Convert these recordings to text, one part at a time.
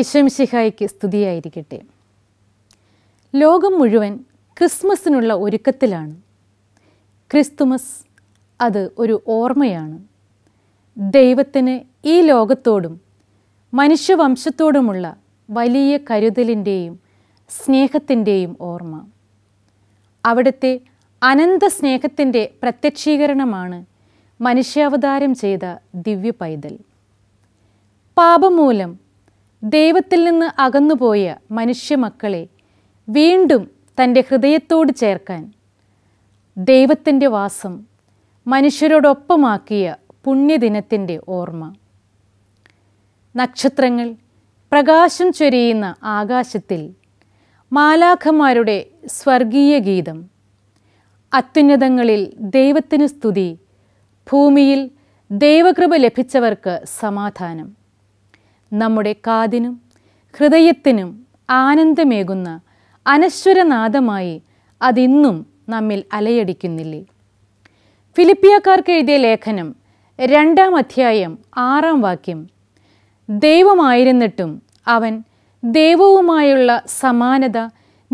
ഈശ്വംശിഹായിക്ക് സ്തുതിയായിരിക്കട്ടെ ലോകം മുഴുവൻ ക്രിസ്മസിനുള്ള ഒരുക്കത്തിലാണ് ക്രിസ്തുമസ് അത് ഒരു ഓർമ്മയാണ് ദൈവത്തിന് ഈ ലോകത്തോടും മനുഷ്യവംശത്തോടുമുള്ള വലിയ കരുതലിൻ്റെയും സ്നേഹത്തിൻ്റെയും ഓർമ്മ അവിടുത്തെ അനന്ത സ്നേഹത്തിൻ്റെ പ്രത്യക്ഷീകരണമാണ് മനുഷ്യാവതാരം ചെയ്ത ദിവ്യ പൈതൽ പാപമൂലം ദൈവത്തിൽ നിന്ന് അകന്നുപോയ മനുഷ്യമക്കളെ വീണ്ടും തൻ്റെ ഹൃദയത്തോട് ചേർക്കാൻ ദൈവത്തിൻ്റെ വാസം മനുഷ്യരോടൊപ്പമാക്കിയ പുണ്യദിനത്തിൻ്റെ ഓർമ്മ നക്ഷത്രങ്ങൾ പ്രകാശം ചൊരിയുന്ന ആകാശത്തിൽ മാലാഖമാരുടെ സ്വർഗീയ ഗീതം അത്യുന്നതങ്ങളിൽ ദൈവത്തിന് സ്തുതി ഭൂമിയിൽ ദൈവകൃപ ലഭിച്ചവർക്ക് സമാധാനം നമ്മുടെ കാതിനും ഹൃദയത്തിനും ആനന്ദമേകുന്ന അനശ്വരനാഥമായി അതിന്നും നമ്മിൽ അലയടിക്കുന്നില്ലേ ഫിലിപ്പിയക്കാർക്ക് എഴുതിയ ലേഖനം രണ്ടാം അധ്യായം ആറാം വാക്യം ദൈവമായിരുന്നിട്ടും അവൻ ദൈവവുമായുള്ള സമാനത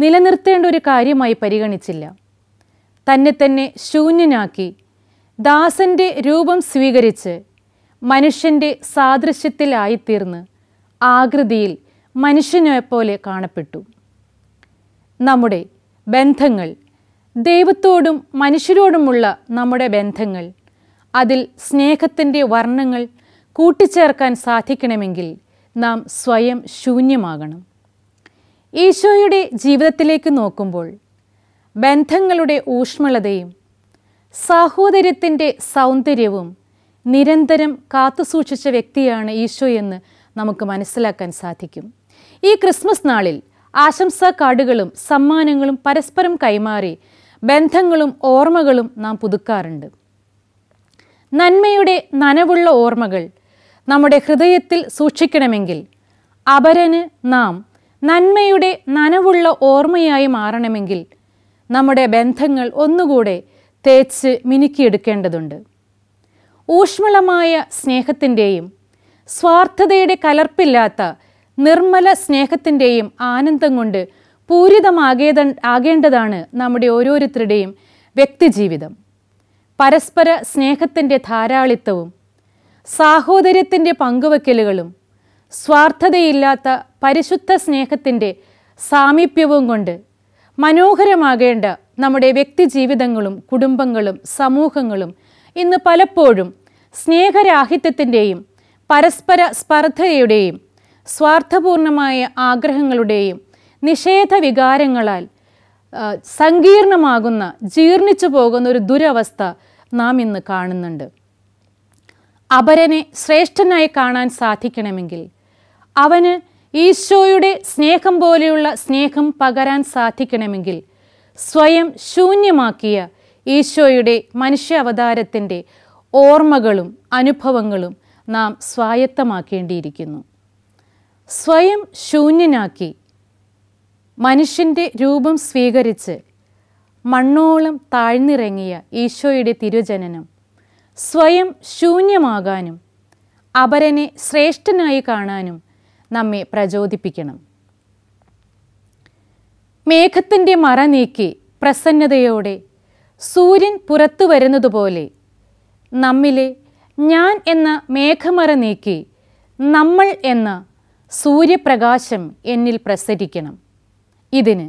നിലനിർത്തേണ്ട ഒരു കാര്യമായി പരിഗണിച്ചില്ല തന്നെ തന്നെ ശൂന്യനാക്കി ദാസന്റെ രൂപം സ്വീകരിച്ച് മനുഷ്യൻ്റെ സാദൃശ്യത്തിലായിത്തീർന്ന് ആകൃതിയിൽ മനുഷ്യനെ പോലെ കാണപ്പെട്ടു നമ്മുടെ ബന്ധങ്ങൾ ദൈവത്തോടും മനുഷ്യരോടുമുള്ള നമ്മുടെ ബന്ധങ്ങൾ അതിൽ സ്നേഹത്തിൻ്റെ വർണ്ണങ്ങൾ കൂട്ടിച്ചേർക്കാൻ സാധിക്കണമെങ്കിൽ നാം സ്വയം ശൂന്യമാകണം ഈശോയുടെ ജീവിതത്തിലേക്ക് നോക്കുമ്പോൾ ബന്ധങ്ങളുടെ ഊഷ്മളതയും സാഹോദര്യത്തിൻ്റെ സൗന്ദര്യവും നിരന്തരം കാത്തുസൂക്ഷിച്ച വ്യക്തിയാണ് ഈശോ എന്ന് നമുക്ക് മനസ്സിലാക്കാൻ സാധിക്കും ഈ ക്രിസ്മസ് നാളിൽ ആശംസാ കാർഡുകളും സമ്മാനങ്ങളും പരസ്പരം കൈമാറി ബന്ധങ്ങളും ഓർമ്മകളും നാം പുതുക്കാറുണ്ട് നന്മയുടെ നനവുള്ള ഓർമ്മകൾ നമ്മുടെ ഹൃദയത്തിൽ സൂക്ഷിക്കണമെങ്കിൽ അപരന് നാം നന്മയുടെ നനവുള്ള ഓർമ്മയായി മാറണമെങ്കിൽ നമ്മുടെ ബന്ധങ്ങൾ ഒന്നുകൂടെ തേച്ച് മിനുക്കിയെടുക്കേണ്ടതുണ്ട് ഊഷ്മളമായ സ്നേഹത്തിൻ്റെയും സ്വാർത്ഥതയുടെ കലർപ്പില്ലാത്ത നിർമ്മല സ്നേഹത്തിൻ്റെയും ആനന്ദം കൊണ്ട് പൂരിതമാകേത ആകേണ്ടതാണ് നമ്മുടെ ഓരോരുത്തരുടെയും വ്യക്തിജീവിതം പരസ്പര സ്നേഹത്തിൻ്റെ ധാരാളിത്തവും സാഹോദര്യത്തിൻ്റെ പങ്കുവെക്കലുകളും സ്വാർത്ഥതയില്ലാത്ത പരിശുദ്ധ സ്നേഹത്തിൻ്റെ സാമീപ്യവും കൊണ്ട് മനോഹരമാകേണ്ട നമ്മുടെ വ്യക്തിജീവിതങ്ങളും കുടുംബങ്ങളും സമൂഹങ്ങളും ഇന്ന് പലപ്പോഴും സ്നേഹരാഹിത്യത്തിൻ്റെയും പരസ്പര സ്പർദ്ധയുടെയും സ്വാർത്ഥപൂർണമായ ആഗ്രഹങ്ങളുടെയും നിഷേധ വികാരങ്ങളാൽ സങ്കീർണമാകുന്ന ജീർണിച്ചു പോകുന്ന ഒരു ദുരവസ്ഥ നാം ഇന്ന് കാണുന്നുണ്ട് അപരനെ ശ്രേഷ്ഠനായി കാണാൻ സാധിക്കണമെങ്കിൽ അവന് ഈശോയുടെ സ്നേഹം പോലെയുള്ള സ്നേഹം പകരാൻ സാധിക്കണമെങ്കിൽ സ്വയം ശൂന്യമാക്കിയ ഈശോയുടെ മനുഷ്യാവതാരത്തിൻ്റെ ഓർമ്മകളും അനുഭവങ്ങളും നാം സ്വായത്തമാക്കേണ്ടിയിരിക്കുന്നു സ്വയം ശൂന്യനാക്കി മനുഷ്യൻ്റെ രൂപം സ്വീകരിച്ച് മണ്ണോളം താഴ്ന്നിറങ്ങിയ ഈശോയുടെ തിരുജനനം സ്വയം ശൂന്യമാകാനും അപരനെ ശ്രേഷ്ഠനായി കാണാനും നമ്മെ പ്രചോദിപ്പിക്കണം മേഘത്തിൻ്റെ മറ നീക്കി പ്രസന്നതയോടെ സൂര്യൻ പുറത്തു വരുന്നതുപോലെ നമ്മിലെ ഞാൻ എന്ന മേഘമറ നീക്കി നമ്മൾ എന്ന സൂര്യപ്രകാശം എന്നിൽ പ്രസരിക്കണം ഇതിന്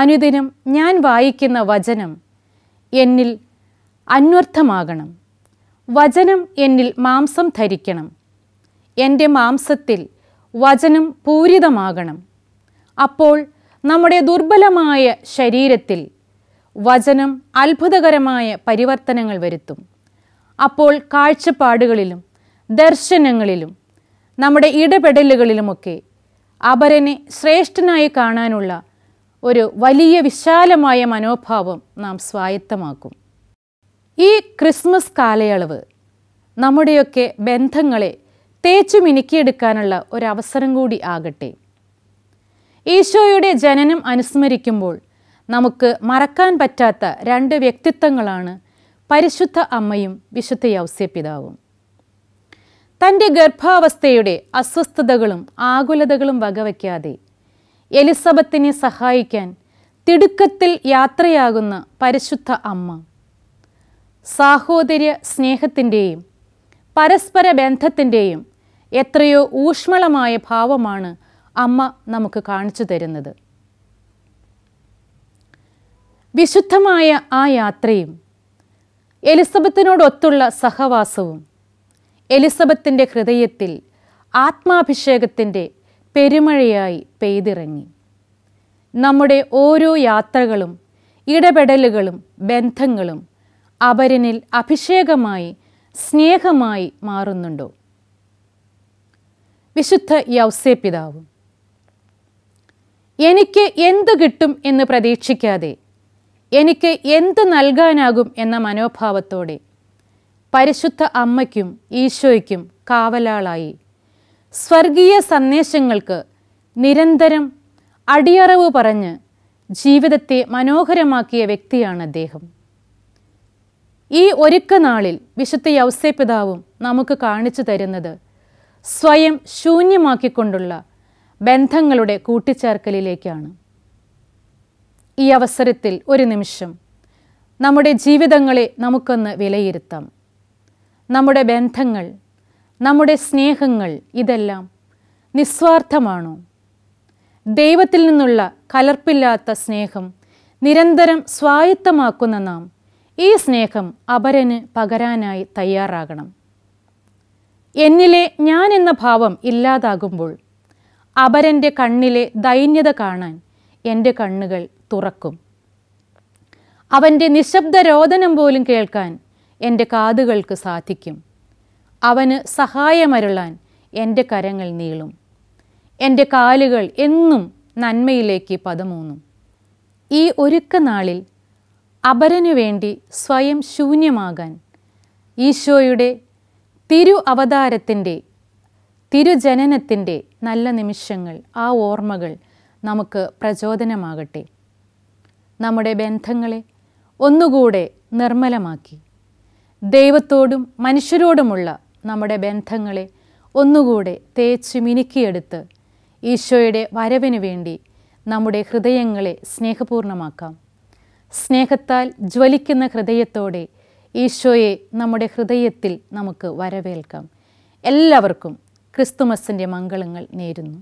അനുദിനം ഞാൻ വായിക്കുന്ന വചനം എന്നിൽ അന്വർത്ഥമാകണം വചനം എന്നിൽ മാംസം ധരിക്കണം എൻ്റെ മാംസത്തിൽ വചനം പൂരിതമാകണം അപ്പോൾ നമ്മുടെ ദുർബലമായ ശരീരത്തിൽ വചനം അത്ഭുതകരമായ പരിവർത്തനങ്ങൾ വരുത്തും അപ്പോൾ കാഴ്ചപ്പാടുകളിലും ദർശനങ്ങളിലും നമ്മുടെ ഇടപെടലുകളിലുമൊക്കെ അപരനെ ശ്രേഷ്ഠനായി കാണാനുള്ള ഒരു വലിയ വിശാലമായ മനോഭാവം നാം സ്വായത്തമാക്കും ഈ ക്രിസ്മസ് കാലയളവ് നമ്മുടെയൊക്കെ ബന്ധങ്ങളെ തേച്ചു മിനുക്കിയെടുക്കാനുള്ള ഒരവസരം കൂടി ആകട്ടെ ഈശോയുടെ ജനനം അനുസ്മരിക്കുമ്പോൾ നമുക്ക് മറക്കാൻ പറ്റാത്ത രണ്ട് വ്യക്തിത്വങ്ങളാണ് പരിശുദ്ധ അമ്മയും വിശുദ്ധ യൗസ്യപിതാവും തൻ്റെ ഗർഭാവസ്ഥയുടെ അസ്വസ്ഥതകളും ആകുലതകളും വകവയ്ക്കാതെ എലിസബത്തിനെ സഹായിക്കാൻ തിടുക്കത്തിൽ യാത്രയാകുന്ന പരിശുദ്ധ അമ്മ സാഹോദര്യ സ്നേഹത്തിൻ്റെയും പരസ്പര ബന്ധത്തിൻ്റെയും എത്രയോ ഊഷ്മളമായ ഭാവമാണ് അമ്മ നമുക്ക് കാണിച്ചു തരുന്നത് വിശുദ്ധമായ ആ യാത്രയും എലിസബത്തിനോടൊത്തുള്ള സഹവാസവും എലിസബത്തിൻ്റെ ഹൃദയത്തിൽ ആത്മാഭിഷേകത്തിൻ്റെ പെരുമഴയായി പെയ്തിറങ്ങി നമ്മുടെ ഓരോ യാത്രകളും ഇടപെടലുകളും ബന്ധങ്ങളും അപരനിൽ അഭിഷേകമായി സ്നേഹമായി മാറുന്നുണ്ടോ വിശുദ്ധ യൗസേ പിതാവും എനിക്ക് എന്തു കിട്ടും എന്ന് പ്രതീക്ഷിക്കാതെ എനിക്ക് എന്ത് നൽകാനാകും എന്ന മനോഭാവത്തോടെ പരിശുദ്ധ അമ്മയ്ക്കും ഈശോയ്ക്കും കാവലാളായി സ്വർഗീയ സന്ദേശങ്ങൾക്ക് നിരന്തരം അടിയറവ് പറഞ്ഞ് ജീവിതത്തെ മനോഹരമാക്കിയ വ്യക്തിയാണ് അദ്ദേഹം ഈ ഒരുക്ക നാളിൽ വിശുദ്ധ യൗസേപിതാവും നമുക്ക് കാണിച്ചു തരുന്നത് സ്വയം ശൂന്യമാക്കിക്കൊണ്ടുള്ള ബന്ധങ്ങളുടെ കൂട്ടിച്ചേർക്കലിലേക്കാണ് ഈ അവസരത്തിൽ ഒരു നിമിഷം നമ്മുടെ ജീവിതങ്ങളെ നമുക്കൊന്ന് വിലയിരുത്താം നമ്മുടെ ബന്ധങ്ങൾ നമ്മുടെ സ്നേഹങ്ങൾ ഇതെല്ലാം നിസ്വാർത്ഥമാണോ ദൈവത്തിൽ നിന്നുള്ള കലർപ്പില്ലാത്ത സ്നേഹം നിരന്തരം സ്വായത്തമാക്കുന്ന നാം ഈ സ്നേഹം അപരന് പകരാനായി തയ്യാറാകണം എന്നിലെ ഞാൻ എന്ന ഭാവം ഇല്ലാതാകുമ്പോൾ അപരൻ്റെ കണ്ണിലെ ദൈന്യത കാണാൻ എൻ്റെ കണ്ണുകൾ തുറക്കും അവൻ്റെ നിശബ്ദ രോദനം പോലും കേൾക്കാൻ എൻ്റെ കാതുകൾക്ക് സാധിക്കും അവന് സഹായമരുളാൻ എൻ്റെ കരങ്ങൾ നീളും എൻ്റെ കാലുകൾ എന്നും നന്മയിലേക്ക് പതമൂന്നും ഈ ഒരുക്ക നാളിൽ അപരനു വേണ്ടി സ്വയം ശൂന്യമാകാൻ ഈശോയുടെ തിരു അവതാരത്തിൻ്റെ തിരുജനനത്തിൻ്റെ നല്ല നിമിഷങ്ങൾ ആ ഓർമ്മകൾ നമുക്ക് പ്രചോദനമാകട്ടെ നമ്മുടെ ബന്ധങ്ങളെ ഒന്നുകൂടെ നിർമ്മലമാക്കി ദൈവത്തോടും മനുഷ്യരോടുമുള്ള നമ്മുടെ ബന്ധങ്ങളെ ഒന്നുകൂടെ തേച്ച് മിനുക്കിയെടുത്ത് ഈശോയുടെ വരവിനു വേണ്ടി നമ്മുടെ ഹൃദയങ്ങളെ സ്നേഹപൂർണമാക്കാം സ്നേഹത്താൽ ജ്വലിക്കുന്ന ഹൃദയത്തോടെ ഈശോയെ നമ്മുടെ ഹൃദയത്തിൽ നമുക്ക് വരവേൽക്കാം എല്ലാവർക്കും ക്രിസ്തുമസിൻ്റെ മംഗളങ്ങൾ നേരുന്നു